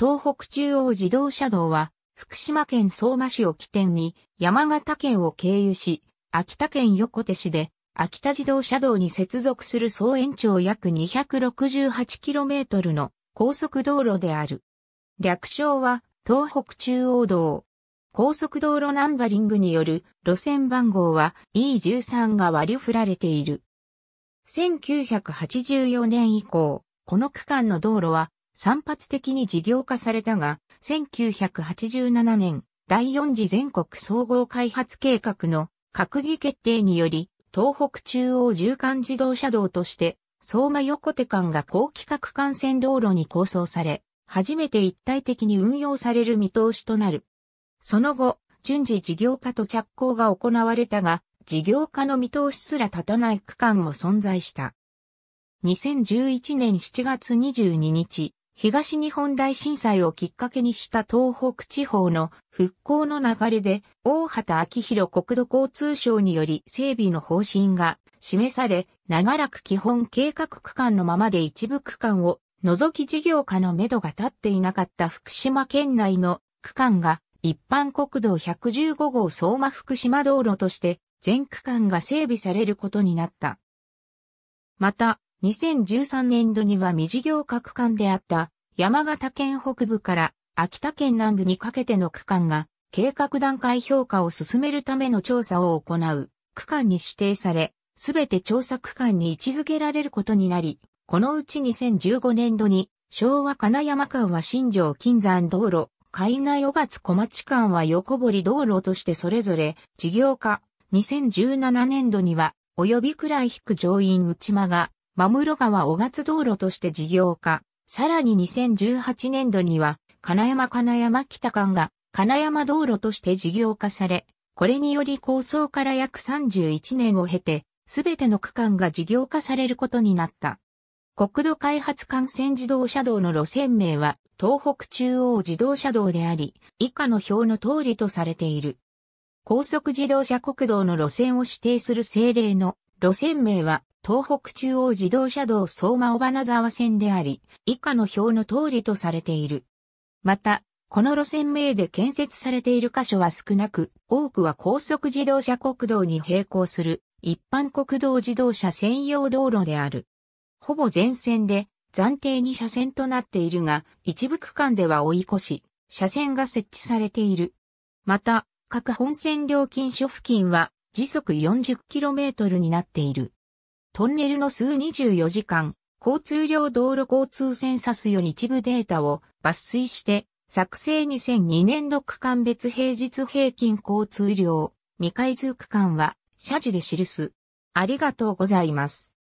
東北中央自動車道は、福島県相馬市を起点に、山形県を経由し、秋田県横手市で、秋田自動車道に接続する総延長約 268km の高速道路である。略称は、東北中央道。高速道路ナンバリングによる路線番号は E13 が割り振られている。1984年以降、この区間の道路は散発的に事業化されたが、1987年、第四次全国総合開発計画の閣議決定により、東北中央縦貫自動車道として、相馬横手間が高規格幹線道路に構想され、初めて一体的に運用される見通しとなる。その後、順次事業化と着工が行われたが、事業化の見通しすら立たない区間も存在した。2011年7月22日、東日本大震災をきっかけにした東北地方の復興の流れで、大畑明弘国土交通省により整備の方針が示され、長らく基本計画区間のままで一部区間を除き事業化の目処が立っていなかった福島県内の区間が一般国道115号相馬福島道路として全区間が整備されることになった。また、2013年度には未事業各間であった山形県北部から秋田県南部にかけての区間が計画段階評価を進めるための調査を行う区間に指定され、すべて調査区間に位置づけられることになり、このうち2015年度に昭和金山間は新城金山道路、海外小月小町間は横堀道路としてそれぞれ事業化、2017年度には及びくらい引く上院内間がム室川小月道路として事業化。さらに2018年度には、金山金山北間が金山道路として事業化され、これにより構想から約31年を経て、すべての区間が事業化されることになった。国土開発幹線自動車道の路線名は東北中央自動車道であり、以下の表の通りとされている。高速自動車国道の路線を指定する政令の路線名は東北中央自動車道相馬尾花沢線であり、以下の表の通りとされている。また、この路線名で建設されている箇所は少なく、多くは高速自動車国道に並行する一般国道自動車専用道路である。ほぼ全線で暫定に車線となっているが、一部区間では追い越し、車線が設置されている。また、各本線料金所付近は時速 40km になっている。トンネルの数24時間、交通量道路交通センサスより一部データを抜粋して、作成2002年度区間別平日平均交通量、未開通区間は、社辞で記す。ありがとうございます。